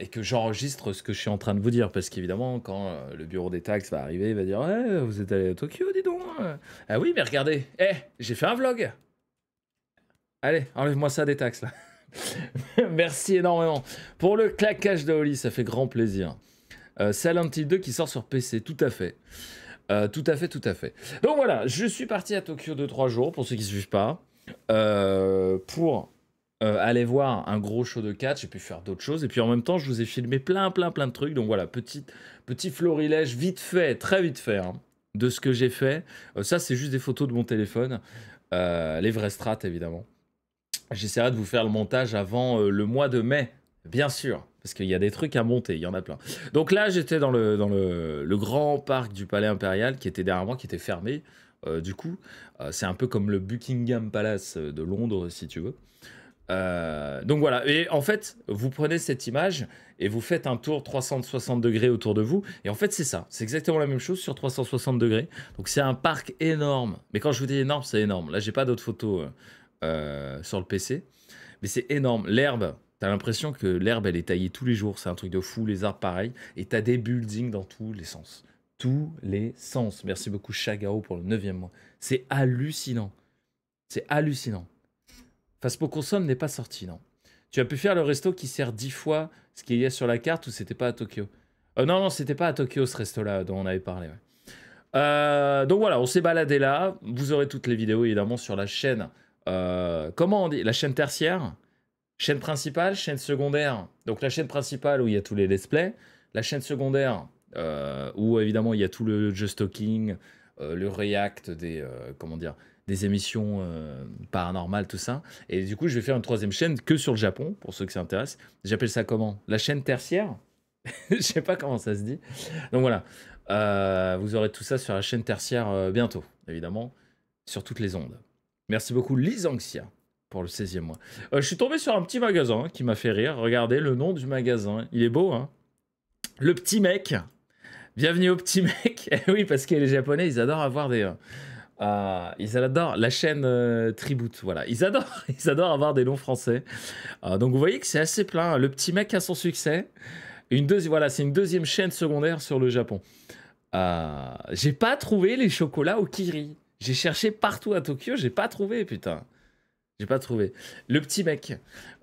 et que j'enregistre ce que je suis en train de vous dire. Parce qu'évidemment, quand euh, le bureau des taxes va arriver, il va dire Vous êtes allé à Tokyo, dis donc Ah oui, mais regardez, eh, j'ai fait un vlog Allez, enlève-moi ça des taxes là. Merci énormément pour le claquage de Holly ça fait grand plaisir. Euh, Silent 2 qui sort sur PC, tout à fait. Euh, tout à fait, tout à fait. Donc voilà, je suis parti à Tokyo 2-3 jours, pour ceux qui ne suivent pas, euh, pour euh, aller voir un gros show de catch, j'ai pu faire d'autres choses. Et puis en même temps, je vous ai filmé plein, plein, plein de trucs. Donc voilà, petit, petit florilège vite fait, très vite fait, hein, de ce que j'ai fait. Euh, ça, c'est juste des photos de mon téléphone. Euh, les vrais strates, évidemment. J'essaierai de vous faire le montage avant le mois de mai, bien sûr. Parce qu'il y a des trucs à monter, il y en a plein. Donc là, j'étais dans, le, dans le, grand parc du Palais Impérial qui était derrière moi, qui était fermé. du coup, c'est un peu comme le Buckingham Palace de Londres, si tu veux. Euh, donc voilà, et en fait, vous prenez cette image et vous faites un tour 360 degrés autour de vous. Et en fait, c'est ça, c'est exactement la même chose sur 360 degrés. Donc c'est un parc énorme. Mais quand je vous dis énorme, c'est énorme. Là, j'ai pas d'autres photos euh, euh, sur le PC, mais c'est énorme. L'herbe, T'as l'impression que l'herbe, elle est taillée tous les jours. C'est un truc de fou. Les arbres, pareil. Et t'as des buildings dans tous les sens. Tous les sens. Merci beaucoup, Chagao, pour le 9 mois. C'est hallucinant. C'est hallucinant. Faspo Consomme n'est pas sorti, non. Tu as pu faire le resto qui sert dix fois ce qu'il y a sur la carte ou c'était pas à Tokyo euh, Non, non, c'était pas à Tokyo ce resto-là dont on avait parlé. Euh, donc voilà, on s'est baladé là. Vous aurez toutes les vidéos évidemment sur la chaîne. Euh, comment on dit La chaîne tertiaire Chaîne principale, chaîne secondaire. Donc la chaîne principale où il y a tous les let's play. La chaîne secondaire euh, où évidemment il y a tout le just talking, le react des. comment dire des émissions euh, paranormales, tout ça. Et du coup, je vais faire une troisième chaîne que sur le Japon, pour ceux qui s'intéressent. J'appelle ça comment La chaîne tertiaire Je sais pas comment ça se dit. Donc voilà, euh, vous aurez tout ça sur la chaîne tertiaire euh, bientôt, évidemment, sur toutes les ondes. Merci beaucoup, Lisanxia, pour le 16e mois. je suis tombé sur un petit magasin qui m'a fait rire. Regardez le nom du magasin. Il est beau, hein Le petit mec Bienvenue au petit mec. Eh oui, parce que les Japonais, ils adorent avoir des, ah, ils adorent la chaîne euh, Tribute, voilà. Ils adorent, ils adorent avoir des noms français. Ah, donc vous voyez que c'est assez plein. Le petit mec a son succès. Une deuxième, voilà, c'est une deuxième chaîne secondaire sur le Japon. Ah, j'ai pas trouvé les chocolats au Kiri. J'ai cherché partout à Tokyo, j'ai pas trouvé, putain. J'ai pas trouvé. Le petit mec.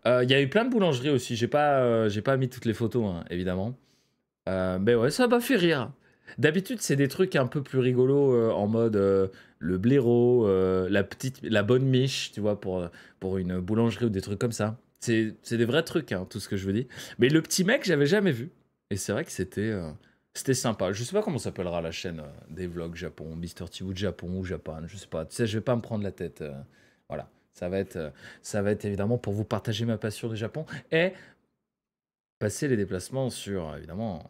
Euh, il y a eu plein de boulangeries aussi. J'ai pas, euh, j'ai pas mis toutes les photos, hein, évidemment. mais ben ouais, ça m'a fait rire. D'habitude, c'est des trucs un peu plus rigolos euh, en mode euh, le blaireau, euh, la petite, la bonne miche, tu vois, pour, pour une boulangerie ou des trucs comme ça. C'est des vrais trucs, hein, tout ce que je vous dis. Mais le petit mec, j'avais jamais vu. Et c'est vrai que c'était c'était sympa. Je sais pas comment s'appellera la chaîne des vlogs Japon, Mister de Japon ou Japan, je sais pas. Tu sais, je vais pas me prendre la tête. voilà. Ça va, être, ça va être évidemment pour vous partager ma passion du Japon et passer les déplacements sur évidemment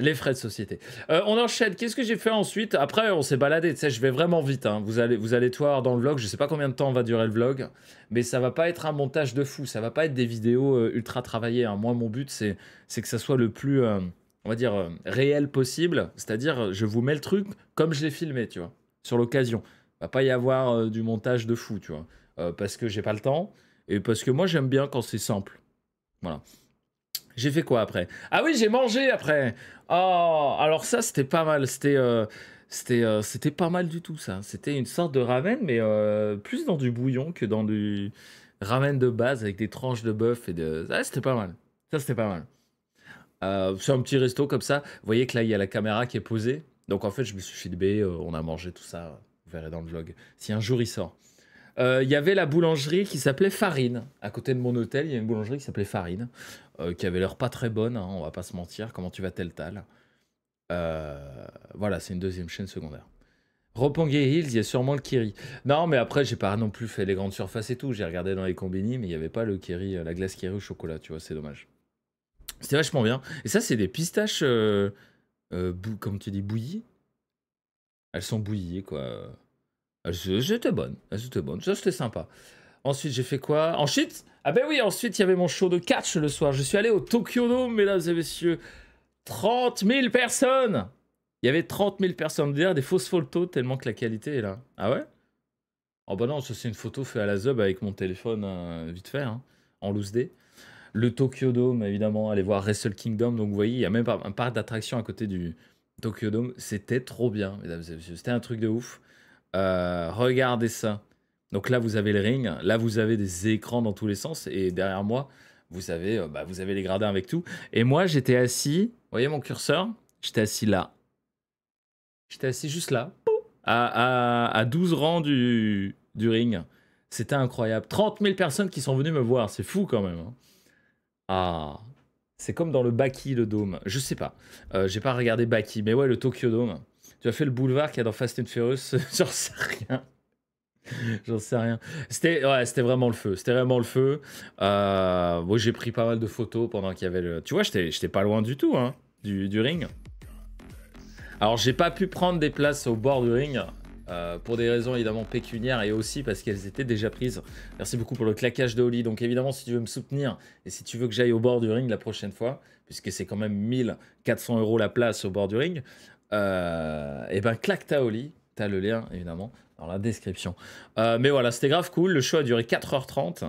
les frais de société. Euh, on enchaîne. Qu'est-ce que j'ai fait ensuite Après, on s'est baladé. Tu sais, je vais vraiment vite. Hein. Vous allez, vous allez voir dans le vlog. Je sais pas combien de temps va durer le vlog, mais ça va pas être un montage de fou. Ça va pas être des vidéos euh, ultra travaillées. Hein. Moi, mon but, c'est, que ça soit le plus, euh, on va dire, réel possible. C'est-à-dire, je vous mets le truc comme je l'ai filmé, tu vois, sur l'occasion. Va pas y avoir du montage de fou, tu vois, parce que j'ai pas le temps et parce que moi, j'aime bien quand c'est simple. Voilà. J'ai fait quoi après Ah oui, j'ai mangé après. Oh, alors ça, c'était pas mal. C'était euh, c'était euh, c'était pas mal du tout ça. C'était une sorte de ramen, mais euh, plus dans du bouillon que dans du ramen de base avec des tranches de bœuf et de. Ah, c'était pas mal. Ça, c'était pas mal. Euh, c'est un petit resto comme ça. Vous voyez que là, il y a la caméra qui est posée. Donc en fait, je me suis filmé, on a mangé tout ça. Vous verrez dans le vlog. Si un jour il sort. Euh, il y avait la boulangerie qui s'appelait Farine. À côté de mon hôtel, il y a une boulangerie qui s'appelait Farine, euh, qui avait l'air pas très bonne, hein, on va pas se mentir. Comment tu vas, tel tal euh, Voilà, c'est une deuxième chaîne secondaire. Roppongi Hills, il y a sûrement le Kiri. Non, mais après, j'ai pas non plus fait les grandes surfaces et tout. J'ai regardé dans les combini, mais il n'y avait pas le Kiri, la glace Kiri au chocolat, tu vois, c'est dommage. C'était vachement bien. Et ça, c'est des pistaches, euh, comme tu dis, bouillies. Elles sont bouillies, quoi. Ah, j'étais bonne, ah, j'étais bonne, ça c'était sympa. Ensuite, j'ai fait quoi Ensuite, ah ben oui, ensuite il y avait mon show de catch le soir. Je suis allé au Tokyo Dome, mesdames et messieurs. 30 000 personnes Il y avait 30 000 personnes derrière, des fausses photos tellement que la qualité est là. Ah ouais Oh bah non, ça c'est une photo faite à la zub avec mon téléphone euh, vite fait, hein, en loose day. Le Tokyo Dome, évidemment, aller voir Wrestle Kingdom. Donc vous voyez, il y a même un parc d'attractions à côté du Tokyo Dome. C'était trop bien, mesdames et messieurs. C'était un truc de ouf. Euh, regardez ça. Donc là, vous avez le ring. Là, vous avez des écrans dans tous les sens. Et derrière moi, vous avez, euh, bah, vous avez les gradins avec tout. Et moi, j'étais assis. voyez mon curseur J'étais assis là. J'étais assis juste là. À, à, 12 rangs du, du ring. C'était incroyable. 30 000 personnes qui sont venues me voir. C'est fou quand même. Hein. Ah. C'est comme dans le Baki, le dôme. Je sais pas. Euh, j'ai pas regardé Baki. Mais ouais, le Tokyo Dome. Tu as fait le boulevard qu'il y a dans Fast and Furious J'en sais rien. J'en sais rien. C'était ouais, c'était vraiment le feu. C'était vraiment le feu. Euh, j'ai pris pas mal de photos pendant qu'il y avait le. Tu vois, j'étais pas loin du tout hein, du, du ring. Alors, j'ai pas pu prendre des places au bord du ring euh, pour des raisons évidemment pécuniaires et aussi parce qu'elles étaient déjà prises. Merci beaucoup pour le claquage de Oli. Donc évidemment, si tu veux me soutenir et si tu veux que j'aille au bord du ring la prochaine fois, puisque c'est quand même 1400 euros la place au bord du ring, et euh, eh ben claque ta Oli. T'as le lien évidemment dans la description. Euh, mais voilà, c'était grave cool. Le show a duré 4h30.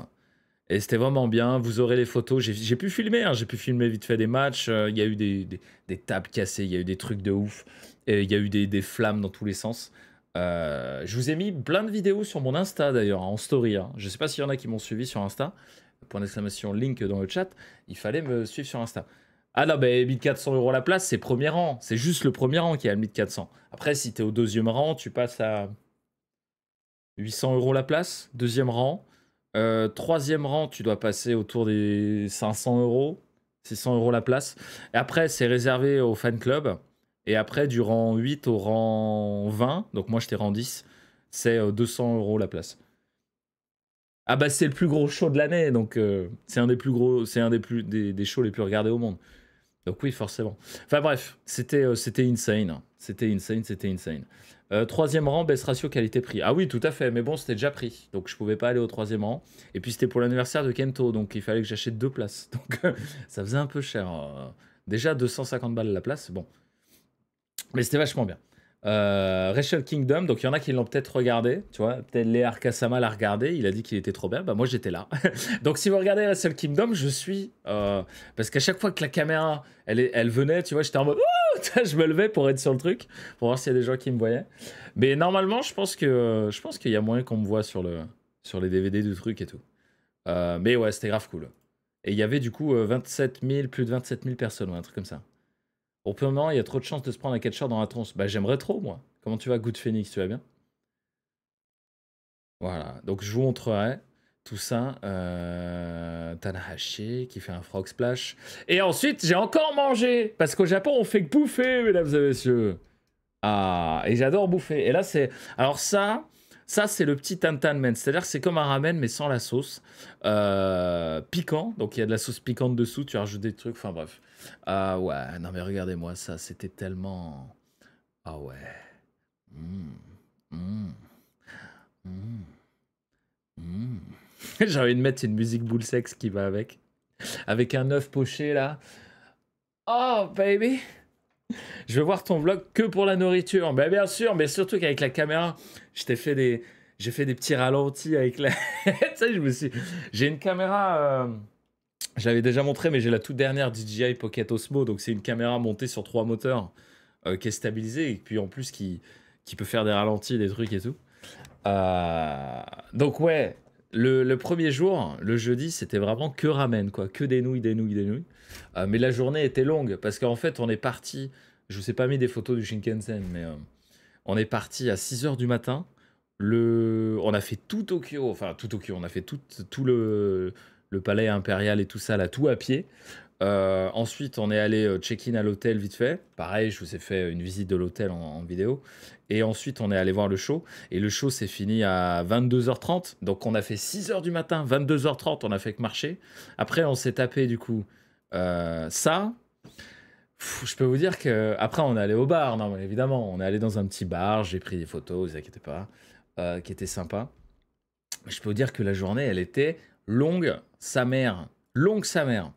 Et c'était vraiment bien. Vous aurez les photos. J'ai pu filmer. Hein. J'ai pu filmer vite fait des matchs. Il y a eu des, des, tables cassées. Il y a eu des trucs de ouf. Et il y a eu des, des, flammes dans tous les sens. Euh, je vous ai mis plein de vidéos sur mon Insta d'ailleurs, hein, en story. Hein. Je ne sais pas s'il y en a qui m'ont suivi sur Insta. Point d'exclamation link dans le chat. Il fallait me suivre sur Insta. Ah non, mais 1400 euros la place, c'est premier rang. C'est juste le premier rang qui est à 1400. Après, si tu es au deuxième rang, tu passes à 800 euros la place. Deuxième rang. Euh, troisième rang, tu dois passer autour des 500 euros. 600 euros la place. Et après, c'est réservé au fan club. Et après, du rang 8 au rang 20, donc moi j'étais rang 10, c'est 200 euh, euros la place. Ah bah c'est le plus gros show de l'année, donc euh, c'est un des plus gros, c'est un des plus des, shows les plus regardés au monde. Donc oui, forcément. Enfin bref, c'était euh, c'était insane, c'était insane, c'était insane. troisième rang, baisse ratio qualité-prix. Ah oui, tout à fait, mais bon, c'était déjà pris, donc je pouvais pas aller au troisième rang. Et puis c'était pour l'anniversaire de Kento, donc il fallait que j'achète deux places, donc ça faisait un peu cher. Déjà 250 balles la place, bon. Mais c'était vachement bien. Euh, Rachel Kingdom, donc il y en a qui l'ont peut-être regardé, tu vois, peut-être Léa Kassama l'a regardé, il a dit qu'il était trop bien, bah moi j'étais là. donc si vous regardez Rachel Kingdom, je suis, euh, parce qu'à chaque fois que la caméra, elle, elle venait, tu vois, j'étais en mode, je me levais pour être sur le truc, pour voir s'il y a des gens qui me voyaient. Mais normalement, je pense que je pense qu'il y a moins qu'on me voit sur le sur les DVD du truc et tout. Euh, mais ouais, c'était grave cool. Et il y avait du coup 27 euh, 000, plus de 27 000 personnes, ou un truc comme ça. Pour le moment, il y a trop de chances de se prendre un catcher dans la tronche. Bah, j'aimerais trop, moi. Comment tu vas, Good Phoenix Tu vas bien Voilà. Donc, je vous montrerai tout ça. Euh, Tanahashi qui fait un frog splash. Et ensuite, j'ai encore mangé. Parce qu'au Japon, on fait que bouffer, mesdames et messieurs. Ah, et j'adore bouffer. Et là, c'est. Alors, ça. Ça, c'est le petit Tantanmen. men. C'est-à-dire c'est comme un ramen, mais sans la sauce. Euh, piquant. Donc, il y a de la sauce piquante dessous. Tu rajoutes des trucs. Enfin, bref. Ah ouais, non mais regardez-moi ça, c'était tellement... Ah ouais. Mmh, mmh, mmh, j'ai envie de mettre une musique boule sexe qui va avec. Avec un œuf poché là. Oh baby Je veux voir ton vlog que pour la nourriture. Ben bien sûr, mais surtout qu'avec la caméra, je fait des... J'ai fait des petits ralentis avec la... tu je me suis... J'ai une caméra... Euh, j'avais déjà montré, mais j'ai la toute dernière DJI Pocket Osmo. Donc, c'est une caméra montée sur trois moteurs euh, qui est stabilisée et puis en plus qui, qui peut faire des ralentis, des trucs et tout. Euh, donc, ouais, le, premier jour, le jeudi, c'était vraiment que ramen, quoi. Que des nouilles, des nouilles, des nouilles. Euh, mais la journée était longue parce qu'en fait, on est parti. Je vous ai pas mis des photos du Shinkansen, mais on est parti à 6 h du matin. Le... On a fait tout Tokyo, enfin tout Tokyo, on a fait tout, tout le, le palais impérial et tout ça, là, tout à pied. Euh, ensuite, on est allé euh, check-in à l'hôtel vite fait. Pareil, je vous ai fait une visite de l'hôtel en, vidéo. Et ensuite, on est allé voir le show. Et le show s'est fini à 22h30. Donc, on a fait 6h du matin, 22h30, on a fait que marcher. Après, on s'est tapé du coup euh, ça. je peux vous dire que après on est allé au bar, non évidemment, on est allé dans un petit bar, j'ai pris des photos, vous inquiétez pas, qui était sympa. je peux vous dire que la journée, elle était longue sa mère. Longue sa mère.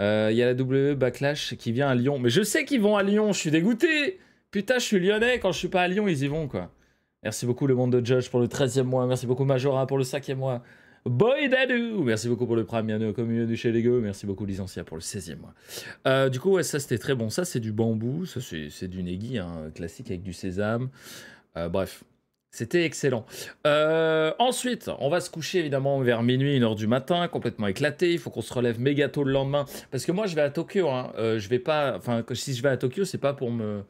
Euh, il y a la double Backlash qui vient à Lyon. Mais je sais qu'ils vont à Lyon, je suis dégoûté. Putain, je suis lyonnais, quand je suis pas à Lyon, ils y vont, quoi. Merci beaucoup, le monde de Judge, pour le 13e mois. Merci beaucoup, Majora, pour le 5e mois. Boy Dadou Merci beaucoup pour le premier au comme du chez Lego. Merci beaucoup, Licencia, pour le 16e mois. Euh, du coup, ça, c'était très bon. Ça, c'est du bambou. Ça, c'est du negi, hein, classique avec du sésame. Euh, bref, c'était excellent. Euh, ensuite, on va se coucher évidemment vers minuit, une heure du matin, complètement éclaté. Il faut qu'on se relève méga tôt le lendemain. Parce que moi, je vais à Tokyo. Hein. Euh, je vais pas. Enfin, si je vais à Tokyo, c'est pas pour me,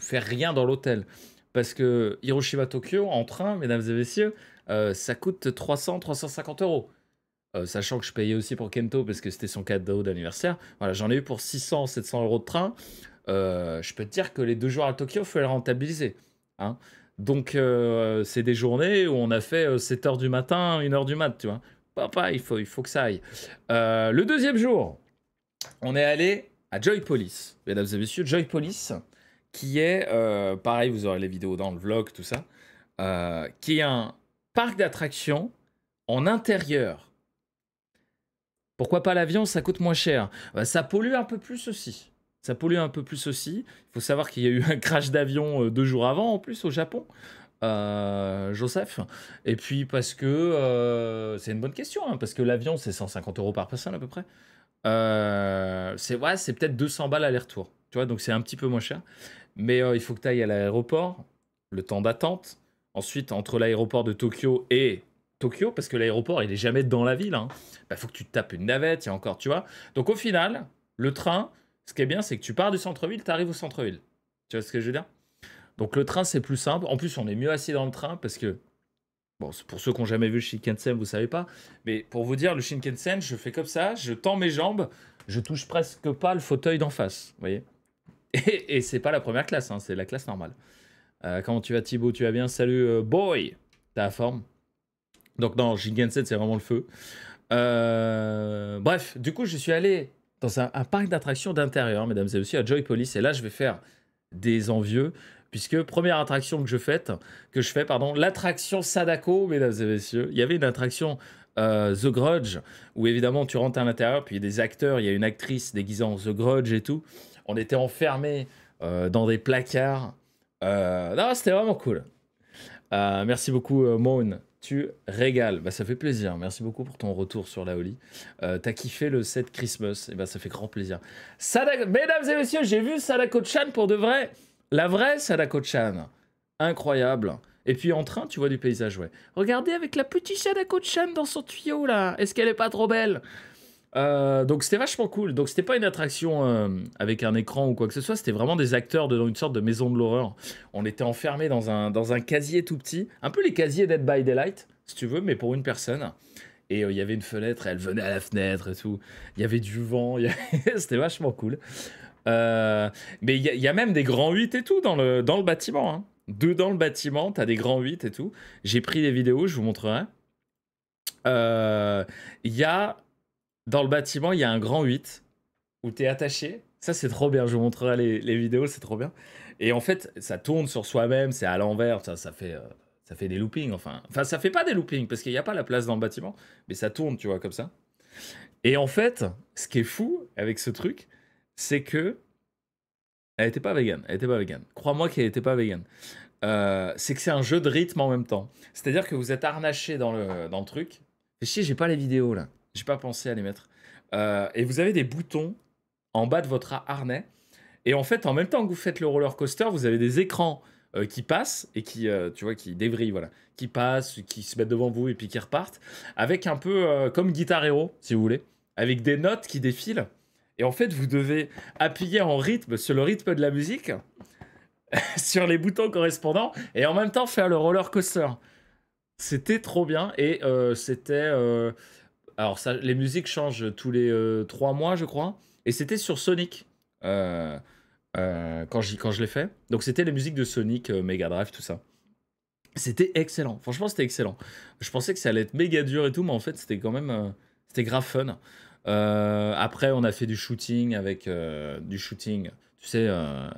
faire rien dans l'hôtel. Parce que Hiroshima-Tokyo, en train, mesdames et messieurs, euh, ça coûte 300-350 euros. sachant que je payais aussi pour Kento parce que c'était son cadeau d'anniversaire. Voilà, j'en ai eu pour 600-700 euros de train. je peux te dire que les deux jours à Tokyo, il faut les rentabiliser. Hein. Donc, euh, c'est des journées où on a fait 7 euh, heures du matin, 1 heure du mat, tu vois. Papa, il faut, il faut que ça aille. Euh, le deuxième jour, on est allé à Joy Police. Mesdames et messieurs, Joy Police, qui est, pareil, vous aurez les vidéos dans le vlog, tout ça, qui est un parc d'attractions en intérieur. Pourquoi pas l'avion Ça coûte moins cher. ça pollue un peu plus aussi ça pollue un peu plus aussi. Il faut savoir qu'il y a eu un crash d'avion euh, deux jours avant, en plus, au Japon. Euh, Joseph. Et puis parce que euh, c'est une bonne question, hein, parce que l'avion c'est 150 euros par personne à peu près. c'est ouais, c'est peut-être 200 balles aller-retour. Tu vois, donc c'est un petit peu moins cher. Mais il faut que tu ailles à l'aéroport, le temps d'attente. Ensuite, entre l'aéroport de Tokyo et Tokyo, parce que l'aéroport il est jamais dans la ville, il hein. bah, faut que tu tapes une navette, il y a encore, tu vois. Donc au final, le train, ce qui est bien, c'est que tu pars du centre-ville, tu arrives au centre-ville. Tu vois ce que je veux dire Donc le train, c'est plus simple. En plus, on est mieux assis dans le train parce que, bon, pour ceux qui n'ont jamais vu le Shinkansen, vous ne savez pas. Mais pour vous dire, le Shinkansen, je fais comme ça, je tends mes jambes, je touche presque pas le fauteuil d'en face. Vous voyez Et, et c'est pas la première classe, hein, c'est la classe normale. Euh, comment tu vas, Thibaut Tu vas bien Salut, euh, boy T'as la forme Donc, non, Shinkansen, c'est vraiment le feu. Euh, bref, du coup, je suis allé dans un, parc d'attractions d'intérieur, mesdames et messieurs, à Joy Police. Et là, je vais faire des envieux, puisque première attraction que je, fais, que je fais, pardon, l'attraction Sadako, mesdames et messieurs. Il y avait une attraction euh, The Grudge, où évidemment tu rentres à l'intérieur, puis il y a des acteurs, il y a une actrice déguisant en The Grudge et tout. On était enfermés euh, dans des placards. Euh, non, c'était vraiment cool. merci beaucoup, Moon tu régales. Bah, ça fait plaisir. Merci beaucoup pour ton retour sur la Oli. Euh, T'as kiffé le set Christmas. Et eh ben, ça fait grand plaisir. Mesdames et messieurs, j'ai vu Sadako-chan pour de vrai. La vraie Sadako-chan. Incroyable. Et puis en train, tu vois du paysage, ouais. Regardez avec la petite Sadako-chan dans son tuyau, là. Est-ce qu'elle est pas trop belle euh, donc c'était vachement cool. Donc c'était pas une attraction euh, avec un écran ou quoi que ce soit, c'était vraiment des acteurs dans une sorte de maison de l'horreur. On était enfermés dans un, dans un casier tout petit, un peu les casiers Dead by Daylight, si tu veux, mais pour une personne. Et euh, il y avait une fenêtre, elle venait à la fenêtre et tout. Il y avait du vent, c'était vachement cool. mais il y, a même des grands 8 et tout dans le, dans le bâtiment. Hein. dans le bâtiment, t'as des grands 8 et tout. J'ai pris des vidéos, je vous montrerai. Il y a dans le bâtiment, il y a un grand 8 où tu es attaché. Ça, c'est trop bien. Je vous montrerai les, vidéos, c'est trop bien. Et en fait, ça tourne sur soi-même, c'est à l'envers. Ça, ça fait. Euh, ça fait des loopings, enfin. Enfin, ça fait pas des loopings parce qu'il n'y a pas la place dans le bâtiment, mais ça tourne, tu vois, comme ça. Et en fait, ce qui est fou avec ce truc, c'est que elle n'était pas vegan. Elle était pas vegan. Crois-moi qu'elle n'était pas vegan. Euh, c'est que c'est un jeu de rythme en même temps. C'est-à-dire que vous êtes harnaché dans le, dans le truc. chier, j'ai pas les vidéos là. J'ai pas pensé à les mettre. Euh, et vous avez des boutons en bas de votre harnais. Et en fait, en même temps que vous faites le roller coaster, vous avez des écrans euh, qui passent et qui, euh, tu vois, qui dévrillent, voilà, qui passent, qui se mettent devant vous et puis qui repartent, avec un peu comme Guitar Hero, si vous voulez, avec des notes qui défilent. Et en fait, vous devez appuyer en rythme sur le rythme de la musique, sur les boutons correspondants, et en même temps faire le roller coaster. C'était trop bien et c'était alors ça, les musiques changent tous les euh, trois mois, je crois. Et c'était sur Sonic euh, euh, quand, quand je l'ai fait. Donc c'était les musiques de Sonic, Mega Drive, tout ça. C'était excellent. Franchement, c'était excellent. Je pensais que ça allait être méga dur et tout, mais en fait, c'était quand même, c'était grave fun. après, on a fait du shooting avec du shooting tu sais, euh,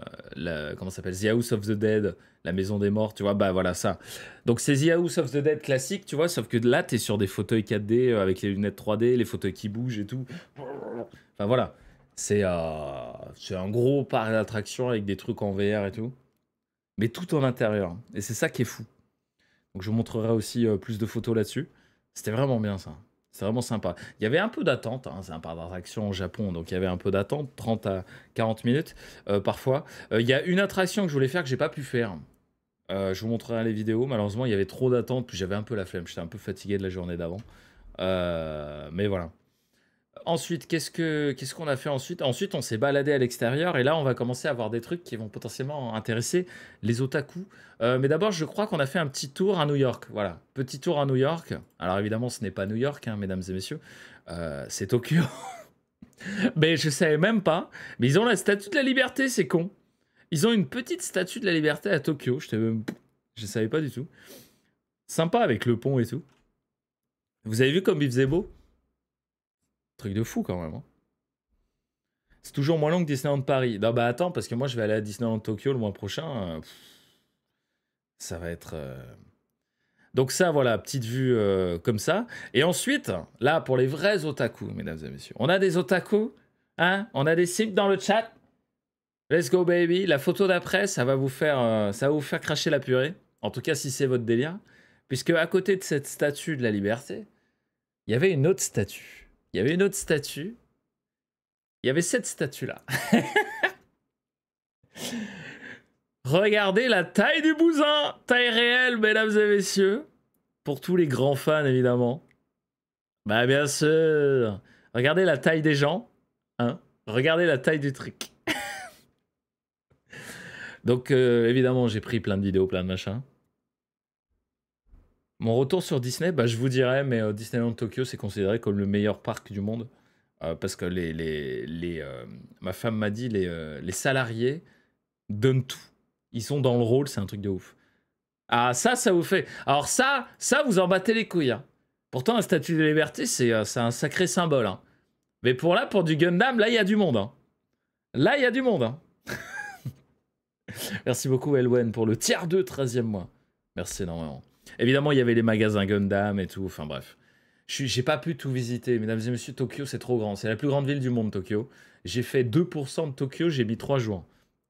comment la, s'appelle The House of the Dead, la maison des morts, tu vois, bah voilà ça. Donc c'est The House of the Dead classique, tu vois, sauf que là, t'es sur des fauteuils 4D euh, avec les lunettes 3D, les fauteuils qui bougent et tout. Enfin voilà, c'est euh, un gros parc d'attractions avec des trucs en VR et tout, mais tout en intérieur. Et c'est ça qui est fou. Donc je vous montrerai aussi plus de photos là-dessus. C'était vraiment bien ça. C'est vraiment sympa. Il y avait un peu d'attente, hein, c'est un parc d'attraction au Japon, donc il y avait un peu d'attente, 30 à 40 minutes euh, parfois. Euh, il y a une attraction que je voulais faire que j'ai pas pu faire. Euh, je vous montrerai les vidéos. Malheureusement, il y avait trop d'attente, puis j'avais un peu la flemme. J'étais un peu fatigué de la journée d'avant. mais voilà ensuite, qu'est-ce que qu'est-ce qu'on a fait ensuite Ensuite, on s'est baladé à l'extérieur et là, on va commencer à voir des trucs qui vont potentiellement intéresser les otaku. Euh, mais d'abord, je crois qu'on a fait un petit tour à New York. Voilà, petit tour à New York. Alors évidemment, ce n'est pas New York, hein, mesdames et messieurs, euh, c'est Tokyo. mais je savais même pas. Mais ils ont la Statue de la Liberté, c'est con. Ils ont une petite Statue de la Liberté à Tokyo. Je ne savais pas du tout. Sympa avec le pont et tout. Vous avez vu comme il faisait beau Truc de fou quand même. Hein. C'est toujours moins long que Disneyland Paris. Non, bah attends, parce que moi je vais aller à Disneyland Tokyo le mois prochain. Euh, ça va être. Euh, donc, ça, voilà, petite vue euh, comme ça. Et ensuite, là, pour les vrais otaku, mesdames et messieurs, on a des otaku, hein On a des cibles dans le chat. Let's go, baby. La photo d'après, ça va vous faire, ça va vous faire cracher la purée. En tout cas, si c'est votre délire. Puisque à côté de cette statue de la liberté, il y avait une autre statue il y avait une autre statue. Il y avait cette statue-là. Regardez la taille du bousin Taille réelle, mesdames et messieurs. Pour tous les grands fans, évidemment. Bah bien sûr Regardez la taille des gens. Hein Regardez la taille du truc. Donc euh, évidemment, j'ai pris plein de vidéos, plein de machins. Mon retour sur Disney, bah, je vous dirais, mais euh, Disneyland Tokyo, c'est considéré comme le meilleur parc du monde. Euh, parce que les, les, euh, ma femme m'a dit, les, les salariés donnent tout. Ils sont dans le rôle, c'est un truc de ouf. Ah, ça, ça vous fait. Alors, ça, ça vous en battez les couilles. Hein. Pourtant, un statue de liberté, c'est un sacré symbole. Hein. Mais pour là, pour du Gundam, là, il y a du monde. Hein. Là, il y a du monde. Merci beaucoup, Elwen, pour le tiers 2, 13 mois. Merci énormément. Évidemment, il y avait les magasins Gundam et tout. Enfin bref. J'ai pas pu tout visiter, mesdames et messieurs. Tokyo, c'est trop grand. C'est la plus grande ville du monde, Tokyo. J'ai fait 2% de Tokyo, j'ai mis 3 jours.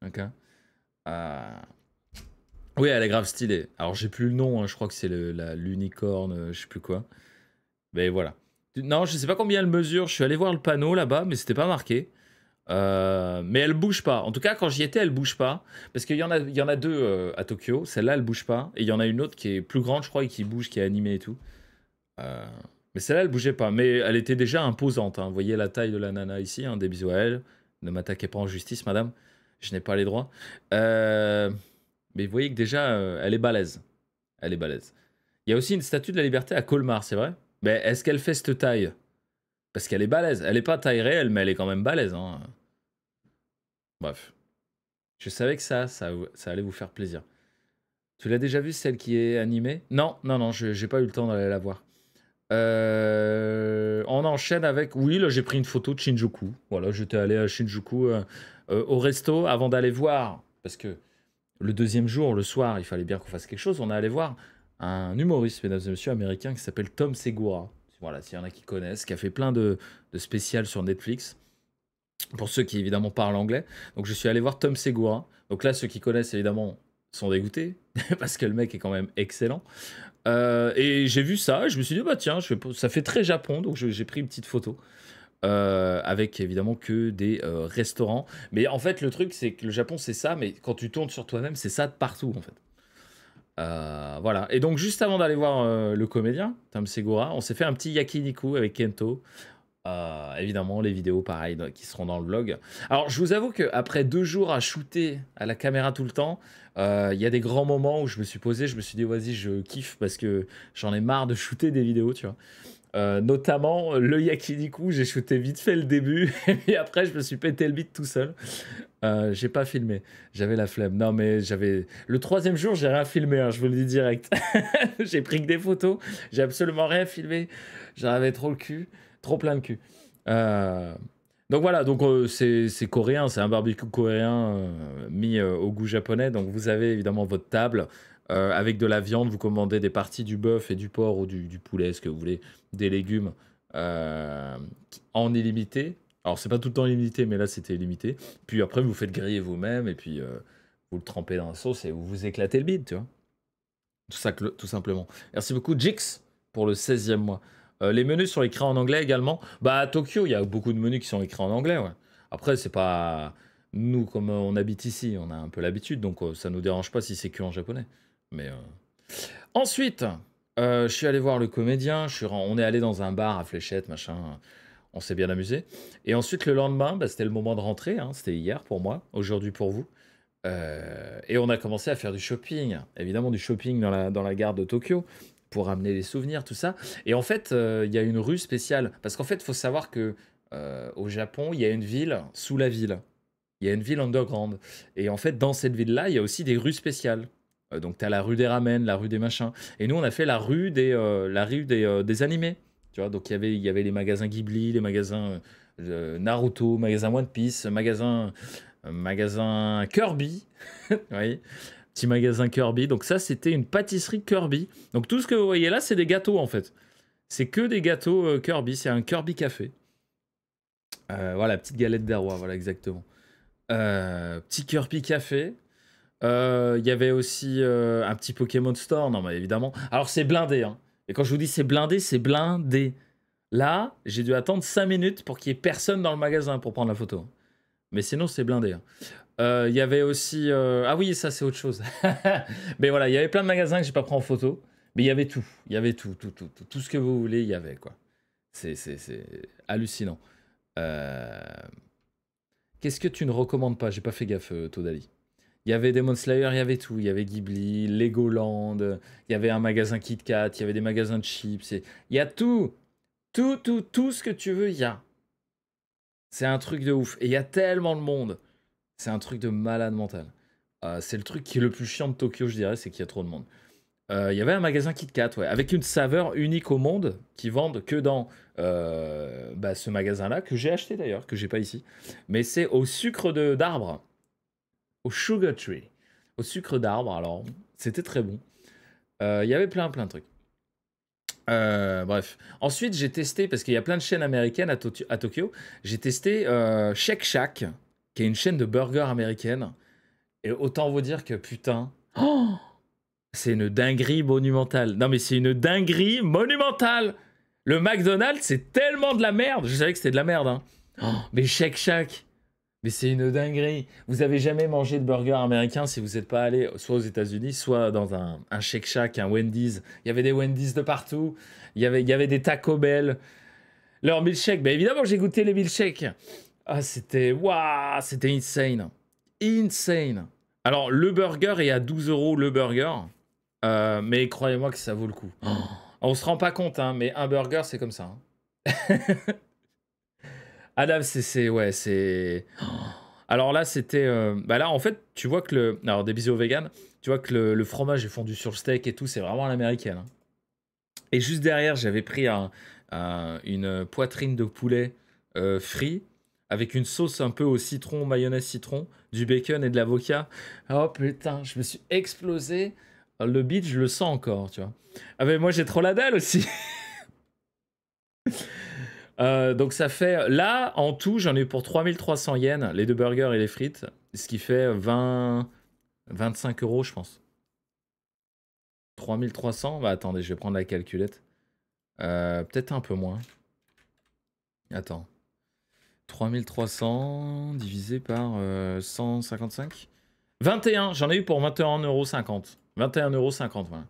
Ok euh, Oui, elle est grave stylée. Alors, j'ai plus le nom, hein, je crois que c'est l'unicorne, euh, je sais plus quoi. Mais voilà. Non, je sais pas combien elle mesure. Je suis allé voir le panneau là-bas, mais c'était pas marqué. Euh, mais elle bouge pas. En tout cas, quand j'y étais, elle bouge pas. Parce qu'il y, en a, il y en a deux euh, à Tokyo. Celle-là, elle bouge pas. Et il y en a une autre qui est plus grande, je crois, et qui bouge, qui est animée et tout. Euh, mais celle-là, elle bougeait pas. Mais elle était déjà imposante. Hein. Vous voyez la taille de la nana ici. Hein. Des bisous à elle. Ne m'attaquez pas en justice, madame. Je n'ai pas les droits. mais vous voyez que déjà, elle est balèze. Elle est balèze. Il y a aussi une statue de la liberté à Colmar, c'est vrai. Mais est-ce qu'elle fait cette taille Parce qu'elle est balèze. Elle n'est pas taille réelle, mais elle est quand même balèze. Hein. Bref. Je savais que ça, ça, allait vous faire plaisir. Tu l'as déjà vu, celle qui est animée Non, non, non, je n'ai pas eu le temps d'aller la voir. Euh, on enchaîne avec. Oui, là j'ai pris une photo de Shinjuku. Voilà, j'étais allé à Shinjuku euh, euh, au resto avant d'aller voir. Parce que le deuxième jour, le soir, il fallait bien qu'on fasse quelque chose. On est allé voir un humoriste, mesdames et messieurs, américain qui s'appelle Tom Segura. Voilà, s'il y en a qui connaissent, qui a fait plein de, de spéciales sur Netflix pour ceux qui évidemment parlent anglais. Donc je suis allé voir Tom Segura. Donc là, ceux qui connaissent évidemment sont dégoûtés parce que le mec est quand même excellent. Euh, et j'ai vu ça, je me suis dit bah tiens, ça fait très Japon, donc j'ai pris une petite photo. Euh, avec évidemment que des euh, restaurants. Mais en fait, le truc, c'est que le Japon, c'est ça, mais quand tu tournes sur toi-même, c'est ça de partout, en fait. voilà. Et donc, juste avant d'aller voir le comédien, Tom Segura, on s'est fait un petit yakiniku avec Kento. Euh, évidemment, les vidéos, pareilles qui seront dans le vlog. Alors, je vous avoue qu'après deux jours à shooter à la caméra tout le temps, euh, il y a des grands moments où je me suis posé, je me suis dit, vas-y, je kiffe parce que j'en ai marre de shooter des vidéos, tu vois. Euh, notamment le Yakiniku, j'ai shooté vite fait le début, et après je me suis pété le bit tout seul. j'ai pas filmé, j'avais la flemme. Non mais j'avais... Le troisième jour, j'ai rien filmé, hein, je vous le dis direct. j'ai pris que des photos, j'ai absolument rien filmé, j'en avais trop le cul. Trop plein de cul. Euh, donc voilà, donc euh, c'est coréen, c'est un barbecue coréen euh, mis au goût japonais. Donc vous avez évidemment votre table avec de la viande. Vous commandez des parties du bœuf et du porc ou du, poulet, ce que vous voulez, des légumes en illimité. Alors c'est pas tout le temps illimité, mais là c'était illimité. Puis après vous faites griller vous-même et puis vous le trempez dans la sauce et vous vous éclatez le bide, tu vois. Tout ça, tout simplement. Merci beaucoup Jix pour le 16e mois. Euh, les menus sont écrits en anglais également. Bah à Tokyo, il y a beaucoup de menus qui sont écrits en anglais. Ouais. Après, c'est pas nous comme euh, on habite ici, on a un peu l'habitude, donc ça euh, ça nous dérange pas si c'est que en japonais. Mais ensuite, je suis allé voir le comédien. On est allé dans un bar à Fléchette, machin. On s'est bien amusé. Et ensuite, le lendemain, bah, c'était le moment de rentrer. Hein, c'était hier pour moi, aujourd'hui pour vous. et on a commencé à faire du shopping, évidemment du shopping dans la, dans la gare de Tokyo, pour ramener des souvenirs, tout ça. Et en fait, euh, il y a une rue spéciale. Parce qu'en fait, il faut savoir que euh, au Japon, il y a une ville sous la ville. Il y a une ville underground. Et en fait, dans cette ville-là, il y a aussi des rues spéciales. Euh, donc, tu as la rue des ramen, la rue des machins. Et nous, on a fait la rue des, la rue des, animés. Tu vois, donc il y avait, il y avait les magasins Ghibli, les magasins Naruto, magasin One Piece, magasin, magasin Kirby. oui. Petit magasin Kirby. Donc ça, c'était une pâtisserie Kirby. Donc tout ce que vous voyez là, c'est des gâteaux en fait. C'est que des gâteaux euh, Kirby. C'est un Kirby Café. Euh, voilà, petite galette des rois, voilà exactement. Euh, petit Kirby Café. Il y avait aussi un petit Pokémon Store, non mais évidemment. Alors c'est blindé, Et hein. quand je vous dis c'est blindé, c'est blindé. Là, j'ai dû attendre 5 minutes pour qu'il n'y ait personne dans le magasin pour prendre la photo. Mais sinon, c'est blindé. Hein. Il euh, y avait aussi. Euh, ah oui, ça c'est autre chose. mais voilà, il y avait plein de magasins que j'ai pas pris en photo. Mais il y avait tout. Il y avait tout, tout, tout, tout. ce que vous voulez, il y avait quoi. C'est hallucinant. Euh, qu'est-ce que tu ne recommandes pas J'ai pas fait gaffe, Todali. Il y avait Demon Slayer, il y avait tout. Il y avait Ghibli, Legoland, il y avait un magasin Kit Kat, il y avait des magasins de chips. Il y a tout. Tout, tout, tout ce que tu veux, il y a. C'est un truc de ouf. Et il y a tellement de monde. C'est un truc de malade mental. Euh, c'est le truc qui est le plus chiant de Tokyo, je dirais, c'est qu'il y a trop de monde. Euh, il y avait un magasin KitKat, ouais, avec une saveur unique au monde qui vendent que dans euh, bah, ce magasin-là, que j'ai acheté d'ailleurs, que j'ai pas ici. Mais c'est au sucre d'arbre, au sugar tree, au sucre d'arbre. Alors, c'était très bon. Il y avait plein, plein de trucs. bref. Ensuite, j'ai testé, parce qu'il y a plein de chaînes américaines à, Tokyo, j'ai testé euh, Shake Shack qui est une chaîne de burgers américaine. Et autant vous dire que putain, oh c'est une dinguerie monumentale. Non mais c'est une dinguerie monumentale. Le McDonald's, c'est tellement de la merde. Je savais que c'était de la merde. Hein. Oh. mais Shake Shack, mais c'est une dinguerie. Vous avez jamais mangé de burger américain si vous n'êtes pas allé soit aux États-Unis, soit dans un, un Shake Shack, un Wendy's. Il y avait des Wendy's de partout. Il y avait, il y avait des Taco Bell. Leur milkshake, mais ben, évidemment, j'ai goûté les milkshakes. Ah, c'était. Waouh, c'était insane. Insane. Alors, le burger est à 12 euros le burger. Euh, mais croyez-moi que ça vaut le coup. On On se rend pas compte, hein, mais un burger, c'est comme ça. Hein. Adam, c'est. Ouais, c'est. Alors là, c'était. Euh, bah là, en fait, tu vois que le. Alors, des bisous vegan. Tu vois que le, fromage est fondu sur le steak et tout. C'est vraiment à l'américaine. Hein. Et juste derrière, j'avais pris une poitrine de poulet euh, frit avec une sauce un peu au citron, mayonnaise citron, du bacon et de l'avocat. Oh putain, je me suis explosé. Le beat, je le sens encore, tu vois. Ah mais moi j'ai trop la dalle aussi. Euh, donc ça fait, là en tout j'en ai eu pour 3300 yens, les deux burgers et les frites, ce qui fait 20, 25 euros je pense. 3300, bah attendez je vais prendre la calculette. Euh, peut-être un peu moins. Attends. 3300 divisé par 155. Euh, 21, j'en ai eu pour 21,50€. 21,50€, voilà.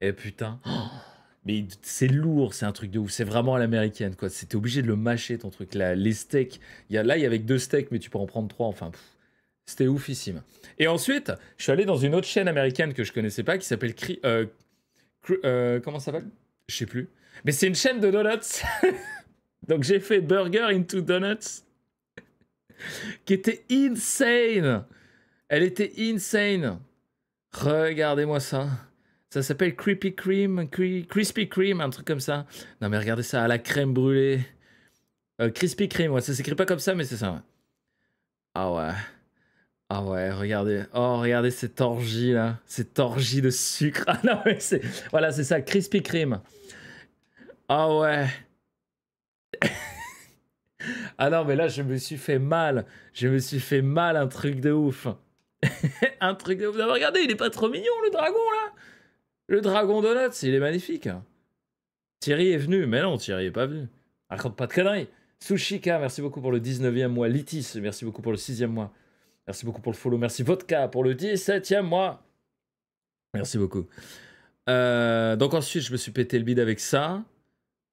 Et eh putain, mais c'est lourd, c'est un truc de ouf. C'est vraiment à l'américaine, quoi. C'était obligé de le mâcher, ton truc. Là, les steaks, y a, là, il y avait deux steaks, mais tu peux en prendre trois. Enfin, c'était oufissime. Et ensuite, je suis allé dans une autre chaîne américaine que je connaissais pas, qui s'appelle... Euh, euh, comment ça s'appelle Je sais plus. Mais c'est une chaîne de donuts Donc j'ai fait Burger into Donuts, qui était insane. Elle était insane. Regardez-moi ça. Ça s'appelle Creepy Cream, Crispy Cream, un truc comme ça. Non mais regardez ça, à la crème brûlée. Euh, Crispy Cream, ça s'écrit pas comme ça, mais c'est ça. Ah ouais. Ah ouais, regardez. Oh, regardez cette orgie là. Cette orgie de sucre. Ah non, mais c'est. Voilà, c'est ça, Crispy Cream. Ah ouais. ah non, mais là, je me suis fait mal. Je me suis fait mal un truc de ouf. un truc de ouf. regardé, regardez, il est pas trop mignon, le dragon, là Le dragon Donuts, il est magnifique. Hein. Thierry est venu. Mais non, Thierry est pas venu. Raconte pas de conneries. Sushika, merci beaucoup pour le 19e mois. Litis, merci beaucoup pour le 6e mois. Merci beaucoup pour le follow. Merci Vodka pour le 17e mois. Merci beaucoup. Euh, donc ensuite, je me suis pété le bide avec ça.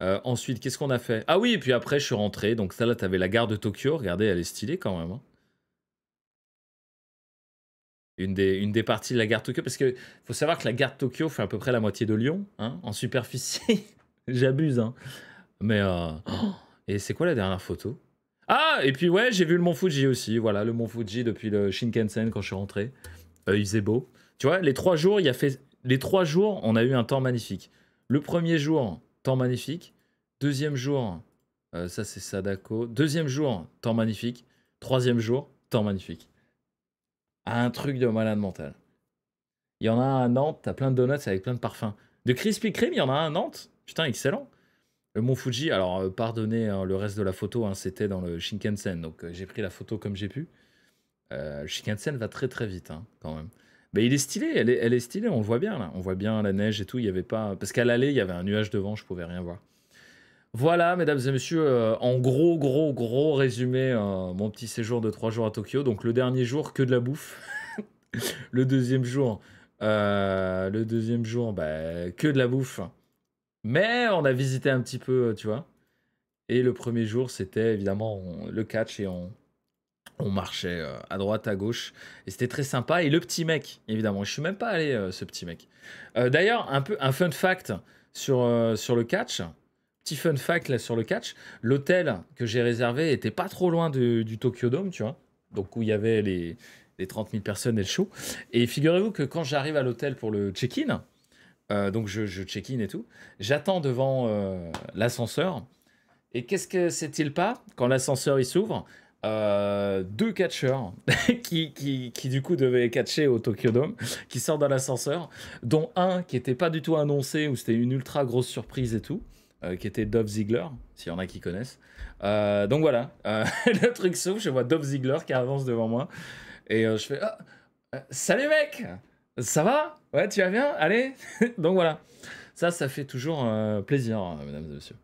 Euh, ensuite, qu'est-ce qu'on a fait Ah oui, et puis après, je suis rentré. Donc, ça là, t'avais la gare de Tokyo. Regardez, elle est stylée quand même. Hein. Une, des, une des parties de la gare de Tokyo. Parce qu'il faut savoir que la gare de Tokyo fait à peu près la moitié de Lyon, hein, en superficie. J'abuse, hein. Mais. Euh, et c'est quoi la dernière photo Ah, et puis ouais, j'ai vu le Mont Fuji aussi. Voilà, le Mont Fuji depuis le Shinkansen quand je suis rentré. Euh, il faisait beau. Tu vois, les trois jours, il y a fait. Les trois jours, on a eu un temps magnifique. Le premier jour, temps magnifique. Deuxième jour, euh, ça c'est Sadako. Deuxième jour, temps magnifique. Troisième jour, temps magnifique. Ah, un truc de malade mental. Il y en a un à Nantes, t'as plein de donuts avec plein de parfums. De crispy Kreme, il y en a un à Nantes. Putain, excellent. Euh, mon Mont Fuji, alors euh, pardonnez hein, le reste de la photo, hein, c'était dans le Shinkansen, donc j'ai pris la photo comme j'ai pu. Le Shinkansen va très très vite hein, quand même. Mais il est stylé, elle est, elle stylée, on voit bien là. On voit bien la neige et tout, il y avait pas... Parce qu'à l'aller, il y avait un nuage devant, je pouvais rien voir. Voilà, mesdames et messieurs, euh, en gros, gros, gros résumé, euh, mon petit séjour de trois jours à Tokyo. Donc le dernier jour, que de la bouffe. le deuxième jour, euh, le deuxième jour, bah, que de la bouffe. Mais on a visité un petit peu, tu vois. Et le premier jour, c'était évidemment le catch et on, on marchait euh, à droite, à gauche, et c'était très sympa. Et le petit mec, évidemment, je suis même pas allé, euh, ce petit mec. Euh, d'ailleurs, un peu un fun fact sur, sur le catch. Petit fun fact là sur le catch. L'hôtel que j'ai réservé était pas trop loin du Tokyo Dome, tu vois. Donc où il y avait les, les 30 000 personnes et le show. Et figurez-vous que quand j'arrive à l'hôtel pour le check-in, donc je, je check-in et tout, j'attends devant l'ascenseur. Et qu'est-ce que c'est-il pas quand l'ascenseur il s'ouvre euh, deux catcheurs qui, qui, qui, du coup devaient catcher au Tokyo Dome, qui sortent dans l'ascenseur, dont un qui n'était pas du tout annoncé, où c'était une ultra grosse surprise et tout, euh, qui était Dove Ziegler, s'il y en a qui connaissent. Euh, donc voilà, le truc s'ouvre, je vois Dove Ziegler qui avance devant moi, et je fais ah, Salut mec Ça va Ouais, tu vas bien Allez Donc voilà, ça, ça fait toujours plaisir, hein, mesdames et messieurs.